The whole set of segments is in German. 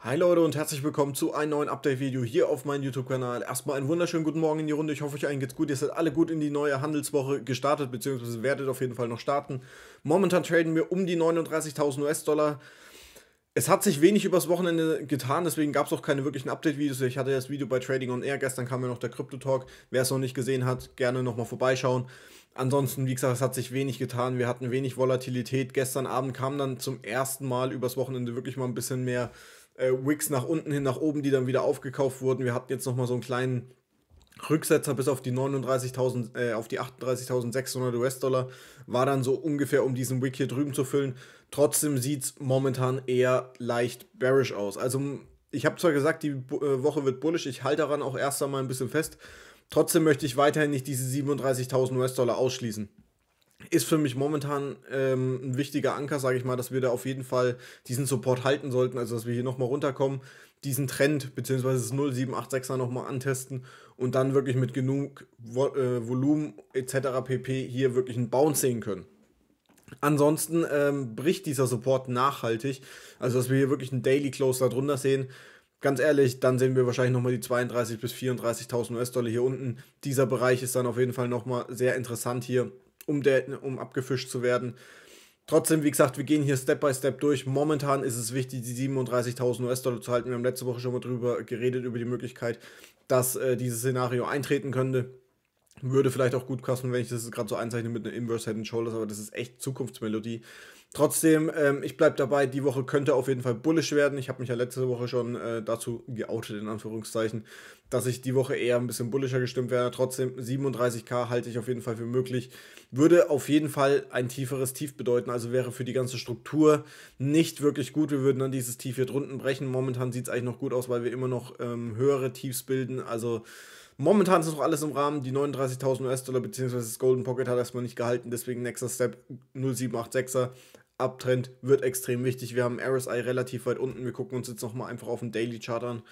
Hi Leute und herzlich willkommen zu einem neuen Update-Video hier auf meinem YouTube-Kanal. Erstmal einen wunderschönen guten Morgen in die Runde. Ich hoffe, euch allen geht's gut. Ihr seid alle gut in die neue Handelswoche gestartet, beziehungsweise werdet auf jeden Fall noch starten. Momentan traden wir um die 39.000 US-Dollar. Es hat sich wenig übers Wochenende getan, deswegen gab es auch keine wirklichen Update-Videos. Ich hatte das Video bei Trading on Air, gestern kam ja noch der Crypto-Talk. Wer es noch nicht gesehen hat, gerne nochmal vorbeischauen. Ansonsten, wie gesagt, es hat sich wenig getan. Wir hatten wenig Volatilität. Gestern Abend kam dann zum ersten Mal übers Wochenende wirklich mal ein bisschen mehr äh, Wicks nach unten hin, nach oben, die dann wieder aufgekauft wurden. Wir hatten jetzt nochmal so einen kleinen Rücksetzer bis auf die 39.000, äh, auf die 38.600 US-Dollar war dann so ungefähr, um diesen Wick hier drüben zu füllen. Trotzdem sieht es momentan eher leicht bearish aus. Also ich habe zwar gesagt, die äh, Woche wird bullish, ich halte daran auch erst einmal ein bisschen fest. Trotzdem möchte ich weiterhin nicht diese 37.000 US-Dollar ausschließen ist für mich momentan ähm, ein wichtiger Anker, sage ich mal, dass wir da auf jeden Fall diesen Support halten sollten, also dass wir hier nochmal runterkommen, diesen Trend bzw. das 0786er nochmal antesten und dann wirklich mit genug Vo äh, Volumen etc. pp. hier wirklich einen Bounce sehen können. Ansonsten ähm, bricht dieser Support nachhaltig, also dass wir hier wirklich einen Daily Close darunter sehen. Ganz ehrlich, dann sehen wir wahrscheinlich nochmal die 32.000 bis 34.000 US-Dollar hier unten. Dieser Bereich ist dann auf jeden Fall nochmal sehr interessant hier um, der, um abgefischt zu werden. Trotzdem, wie gesagt, wir gehen hier Step by Step durch. Momentan ist es wichtig, die 37.000 US-Dollar zu halten. Wir haben letzte Woche schon mal drüber geredet, über die Möglichkeit, dass äh, dieses Szenario eintreten könnte. Würde vielleicht auch gut kosten, wenn ich das gerade so einzeichne mit einer Inverse Head and Shoulders, aber das ist echt Zukunftsmelodie. Trotzdem, ähm, ich bleibe dabei, die Woche könnte auf jeden Fall bullisch werden. Ich habe mich ja letzte Woche schon äh, dazu geoutet, in Anführungszeichen, dass ich die Woche eher ein bisschen bullischer gestimmt werde. Trotzdem, 37k halte ich auf jeden Fall für möglich. Würde auf jeden Fall ein tieferes Tief bedeuten, also wäre für die ganze Struktur nicht wirklich gut. Wir würden dann dieses Tief hier drunten brechen. Momentan sieht es eigentlich noch gut aus, weil wir immer noch ähm, höhere Tiefs bilden. Also Momentan ist noch alles im Rahmen. Die 39.000 US-Dollar bzw. das Golden Pocket hat erstmal nicht gehalten. Deswegen nächster Step 0786er. Abtrend wird extrem wichtig. Wir haben RSI relativ weit unten. Wir gucken uns jetzt nochmal einfach auf den Daily Chart an,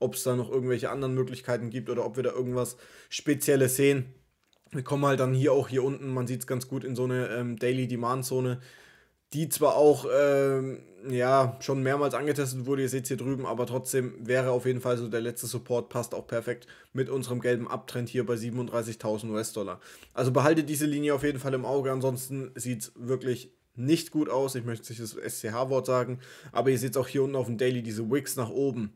ob es da noch irgendwelche anderen Möglichkeiten gibt oder ob wir da irgendwas Spezielles sehen. Wir kommen halt dann hier auch hier unten, man sieht es ganz gut in so eine ähm, Daily Demand Zone die zwar auch ähm, ja schon mehrmals angetestet wurde, ihr seht es hier drüben, aber trotzdem wäre auf jeden Fall so der letzte Support, passt auch perfekt mit unserem gelben Abtrend hier bei 37.000 US-Dollar. Also behaltet diese Linie auf jeden Fall im Auge, ansonsten sieht es wirklich nicht gut aus, ich möchte nicht das SCH-Wort sagen, aber ihr seht es auch hier unten auf dem Daily, diese Wicks nach oben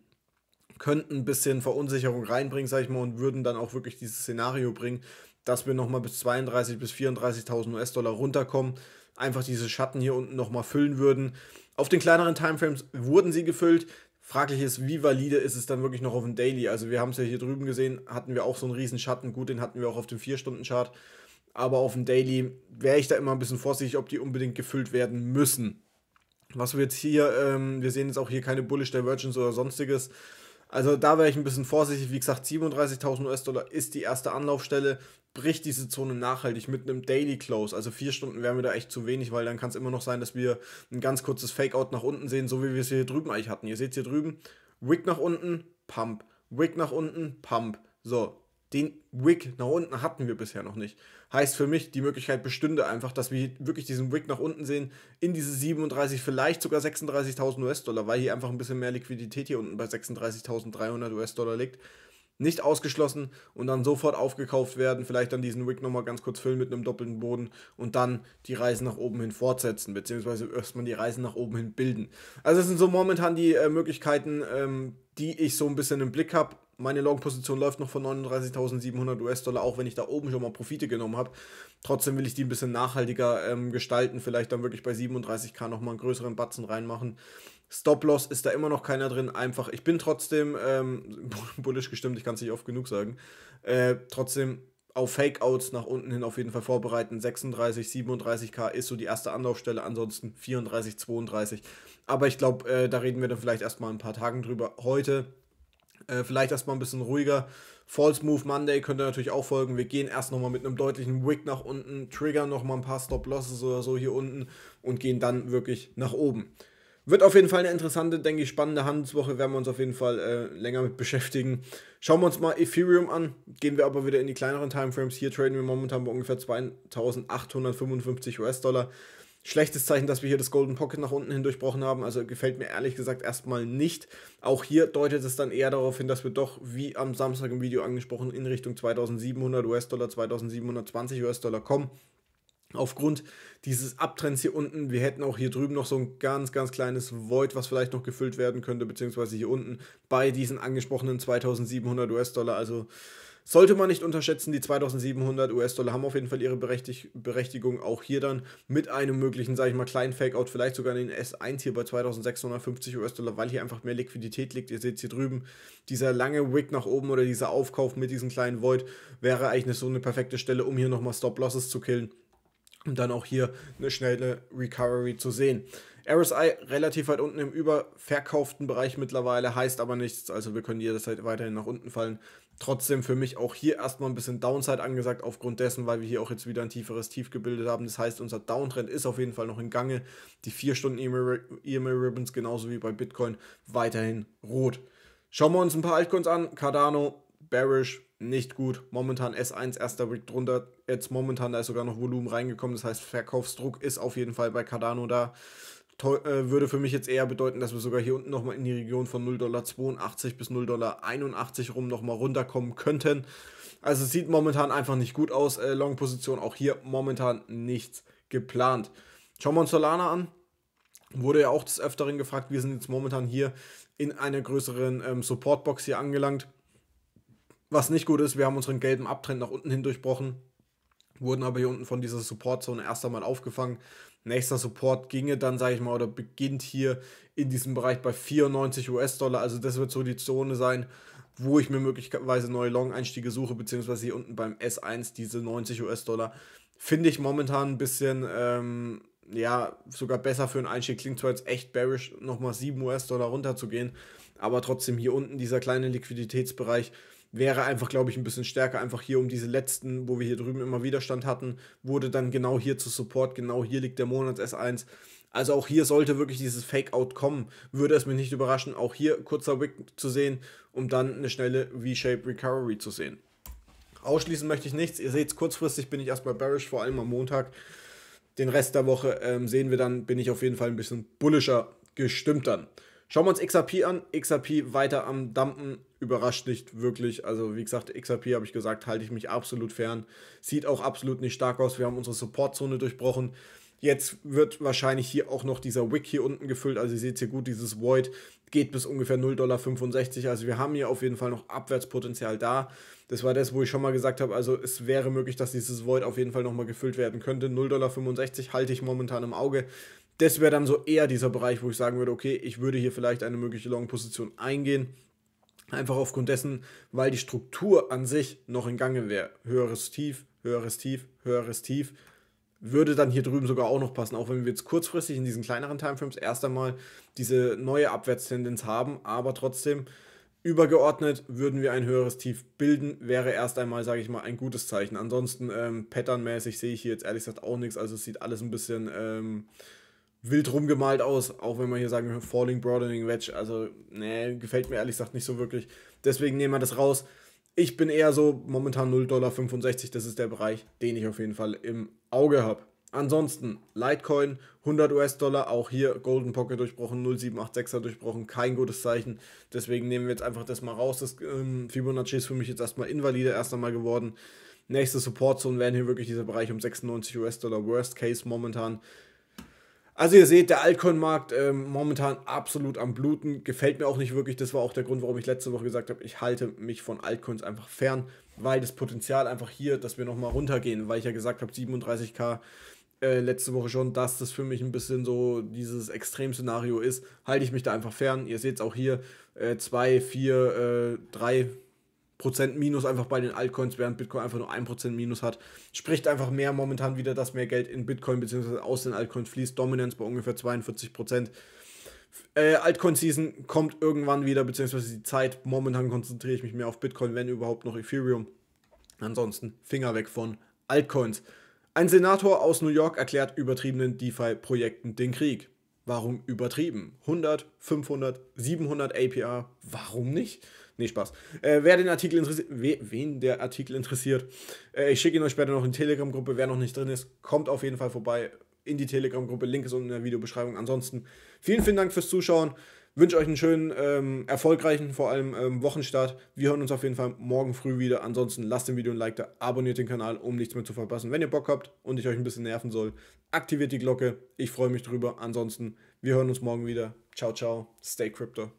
könnten ein bisschen Verunsicherung reinbringen, sag ich mal, und würden dann auch wirklich dieses Szenario bringen, dass wir nochmal bis 32.000 bis 34.000 US-Dollar runterkommen einfach diese Schatten hier unten nochmal füllen würden. Auf den kleineren Timeframes wurden sie gefüllt. Fraglich ist, wie valide ist es dann wirklich noch auf dem Daily? Also wir haben es ja hier drüben gesehen, hatten wir auch so einen riesen Schatten. Gut, den hatten wir auch auf dem 4-Stunden-Chart. Aber auf dem Daily wäre ich da immer ein bisschen vorsichtig, ob die unbedingt gefüllt werden müssen. Was wir jetzt hier, ähm, wir sehen jetzt auch hier keine Bullish Divergence oder sonstiges. Also da wäre ich ein bisschen vorsichtig. Wie gesagt, 37.000 US-Dollar ist die erste Anlaufstelle bricht diese Zone nachhaltig mit einem Daily Close. Also vier Stunden wären wir da echt zu wenig, weil dann kann es immer noch sein, dass wir ein ganz kurzes Fakeout nach unten sehen, so wie wir es hier drüben eigentlich hatten. Ihr seht hier drüben, Wick nach unten, Pump, Wick nach unten, Pump. So, den Wick nach unten hatten wir bisher noch nicht. Heißt für mich, die Möglichkeit bestünde einfach, dass wir wirklich diesen Wick nach unten sehen, in diese 37, vielleicht sogar 36.000 US-Dollar, weil hier einfach ein bisschen mehr Liquidität hier unten bei 36.300 US-Dollar liegt nicht ausgeschlossen und dann sofort aufgekauft werden, vielleicht dann diesen Wick nochmal ganz kurz füllen mit einem doppelten Boden und dann die Reisen nach oben hin fortsetzen, beziehungsweise erstmal die Reisen nach oben hin bilden. Also es sind so momentan die äh, Möglichkeiten, ähm, die ich so ein bisschen im Blick habe meine Long-Position läuft noch von 39.700 US-Dollar, auch wenn ich da oben schon mal Profite genommen habe. Trotzdem will ich die ein bisschen nachhaltiger ähm, gestalten, vielleicht dann wirklich bei 37k nochmal einen größeren Batzen reinmachen. Stop-Loss ist da immer noch keiner drin, einfach. Ich bin trotzdem ähm, bullisch gestimmt, ich kann es nicht oft genug sagen. Äh, trotzdem auf Fake-Outs nach unten hin auf jeden Fall vorbereiten. 36, 37k ist so die erste Anlaufstelle, ansonsten 34, 32. Aber ich glaube, äh, da reden wir dann vielleicht erstmal ein paar Tagen drüber. Heute äh, vielleicht erstmal ein bisschen ruhiger. False Move Monday könnte natürlich auch folgen. Wir gehen erst nochmal mit einem deutlichen Wick nach unten, triggern nochmal ein paar Stop-Losses oder so hier unten und gehen dann wirklich nach oben. Wird auf jeden Fall eine interessante, denke ich, spannende Handelswoche. Werden wir uns auf jeden Fall äh, länger mit beschäftigen. Schauen wir uns mal Ethereum an. Gehen wir aber wieder in die kleineren Timeframes. Hier traden wir momentan bei ungefähr 2855 US-Dollar. Schlechtes Zeichen, dass wir hier das Golden Pocket nach unten hin durchbrochen haben. Also gefällt mir ehrlich gesagt erstmal nicht. Auch hier deutet es dann eher darauf hin, dass wir doch, wie am Samstag im Video angesprochen, in Richtung 2700 US-Dollar, 2720 US-Dollar kommen. Aufgrund dieses Abtrends hier unten, wir hätten auch hier drüben noch so ein ganz, ganz kleines Void, was vielleicht noch gefüllt werden könnte, beziehungsweise hier unten bei diesen angesprochenen 2700 US-Dollar. Also sollte man nicht unterschätzen. Die 2700 US-Dollar haben auf jeden Fall ihre Berechtig Berechtigung. Auch hier dann mit einem möglichen, sage ich mal, kleinen Fakeout, vielleicht sogar in den S1 hier bei 2650 US-Dollar, weil hier einfach mehr Liquidität liegt. Ihr seht hier drüben, dieser lange Wick nach oben oder dieser Aufkauf mit diesem kleinen Void wäre eigentlich so eine perfekte Stelle, um hier nochmal Stop-Losses zu killen. Und dann auch hier eine schnelle Recovery zu sehen. RSI relativ weit unten im überverkauften Bereich mittlerweile, heißt aber nichts. Also wir können jederzeit weiterhin nach unten fallen. Trotzdem für mich auch hier erstmal ein bisschen Downside angesagt, aufgrund dessen, weil wir hier auch jetzt wieder ein tieferes Tief gebildet haben. Das heißt, unser Downtrend ist auf jeden Fall noch in Gange. Die 4-Stunden-EMA-Ribbons, e genauso wie bei Bitcoin, weiterhin rot. Schauen wir uns ein paar Altcoins an. Cardano, bearish, nicht gut. Momentan S1, erster Wick drunter. Jetzt momentan, da ist sogar noch Volumen reingekommen. Das heißt, Verkaufsdruck ist auf jeden Fall bei Cardano da. Äh, würde für mich jetzt eher bedeuten, dass wir sogar hier unten nochmal in die Region von 0,82 bis 0,81 rum nochmal runterkommen könnten. Also es sieht momentan einfach nicht gut aus. Äh, Long-Position auch hier momentan nichts geplant. Schauen wir uns Solana an. Wurde ja auch des Öfteren gefragt. Wir sind jetzt momentan hier in einer größeren ähm, Supportbox hier angelangt. Was nicht gut ist, wir haben unseren gelben Abtrend nach unten hin durchbrochen wurden aber hier unten von dieser Supportzone erst einmal aufgefangen. Nächster Support ginge dann, sage ich mal, oder beginnt hier in diesem Bereich bei 94 US-Dollar. Also das wird so die Zone sein, wo ich mir möglicherweise neue Long-Einstiege suche, beziehungsweise hier unten beim S1 diese 90 US-Dollar. Finde ich momentan ein bisschen, ähm, ja, sogar besser für einen Einstieg. Klingt zwar jetzt echt bearish, nochmal 7 US-Dollar runterzugehen aber trotzdem hier unten dieser kleine Liquiditätsbereich wäre einfach, glaube ich, ein bisschen stärker. Einfach hier um diese letzten, wo wir hier drüben immer Widerstand hatten, wurde dann genau hier zu Support, genau hier liegt der Monats S1. Also auch hier sollte wirklich dieses Fake-Out kommen. Würde es mich nicht überraschen, auch hier kurzer Wick zu sehen, um dann eine schnelle V-Shape Recovery zu sehen. Ausschließen möchte ich nichts. Ihr seht, kurzfristig bin ich erstmal bearish, vor allem am Montag. Den Rest der Woche ähm, sehen wir dann, bin ich auf jeden Fall ein bisschen bullischer gestimmt dann. Schauen wir uns XRP an. XRP weiter am Dumpen. Überrascht nicht wirklich. Also, wie gesagt, XRP habe ich gesagt, halte ich mich absolut fern. Sieht auch absolut nicht stark aus. Wir haben unsere Supportzone durchbrochen. Jetzt wird wahrscheinlich hier auch noch dieser Wick hier unten gefüllt. Also, ihr seht hier gut, dieses Void geht bis ungefähr 0,65 Dollar. Also, wir haben hier auf jeden Fall noch Abwärtspotenzial da. Das war das, wo ich schon mal gesagt habe. Also, es wäre möglich, dass dieses Void auf jeden Fall nochmal gefüllt werden könnte. 0,65 Dollar halte ich momentan im Auge das wäre dann so eher dieser Bereich, wo ich sagen würde, okay, ich würde hier vielleicht eine mögliche Long-Position eingehen. Einfach aufgrund dessen, weil die Struktur an sich noch in Gange wäre. Höheres Tief, höheres Tief, höheres Tief. Würde dann hier drüben sogar auch noch passen, auch wenn wir jetzt kurzfristig in diesen kleineren Timeframes erst einmal diese neue Abwärtstendenz haben, aber trotzdem übergeordnet würden wir ein höheres Tief bilden, wäre erst einmal, sage ich mal, ein gutes Zeichen. Ansonsten ähm, patternmäßig sehe ich hier jetzt ehrlich gesagt auch nichts, also es sieht alles ein bisschen ähm, wild rumgemalt aus, auch wenn man hier sagen Falling Broadening Wedge, also ne, gefällt mir ehrlich gesagt nicht so wirklich. Deswegen nehmen wir das raus. Ich bin eher so momentan 0,65 Dollar, das ist der Bereich, den ich auf jeden Fall im Auge habe. Ansonsten Litecoin 100 US-Dollar, auch hier Golden Pocket durchbrochen, 0786er durchbrochen, kein gutes Zeichen. Deswegen nehmen wir jetzt einfach das mal raus. Das ähm, Fibonacci ist für mich jetzt erstmal invalide erst einmal geworden. Nächste Supportzone wären hier wirklich dieser Bereich um 96 US-Dollar, Worst Case momentan. Also ihr seht, der Altcoin-Markt ähm, momentan absolut am Bluten, gefällt mir auch nicht wirklich. Das war auch der Grund, warum ich letzte Woche gesagt habe, ich halte mich von Altcoins einfach fern, weil das Potenzial einfach hier, dass wir nochmal runtergehen, weil ich ja gesagt habe, 37k äh, letzte Woche schon, dass das für mich ein bisschen so dieses Extremszenario ist, halte ich mich da einfach fern. Ihr seht es auch hier, 2, 4, 3, Prozent Minus einfach bei den Altcoins, während Bitcoin einfach nur 1% Minus hat. Spricht einfach mehr momentan wieder, dass mehr Geld in Bitcoin bzw. aus den Altcoins fließt. Dominanz bei ungefähr 42%. Äh, Altcoin-Season kommt irgendwann wieder, beziehungsweise die Zeit. Momentan konzentriere ich mich mehr auf Bitcoin, wenn überhaupt noch Ethereum. Ansonsten Finger weg von Altcoins. Ein Senator aus New York erklärt übertriebenen DeFi-Projekten den Krieg. Warum übertrieben? 100, 500, 700 APR? Warum nicht? Nee, Spaß. Äh, wer den Artikel interessiert, we, wen der Artikel interessiert, äh, ich schicke ihn euch später noch in die Telegram-Gruppe. Wer noch nicht drin ist, kommt auf jeden Fall vorbei in die Telegram-Gruppe. Link ist unten in der Videobeschreibung. Ansonsten vielen, vielen Dank fürs Zuschauen. Wünsche euch einen schönen, ähm, erfolgreichen, vor allem ähm, Wochenstart. Wir hören uns auf jeden Fall morgen früh wieder. Ansonsten lasst dem Video ein Like da, abonniert den Kanal, um nichts mehr zu verpassen. Wenn ihr Bock habt und ich euch ein bisschen nerven soll, aktiviert die Glocke. Ich freue mich drüber. Ansonsten, wir hören uns morgen wieder. Ciao, ciao. Stay Crypto.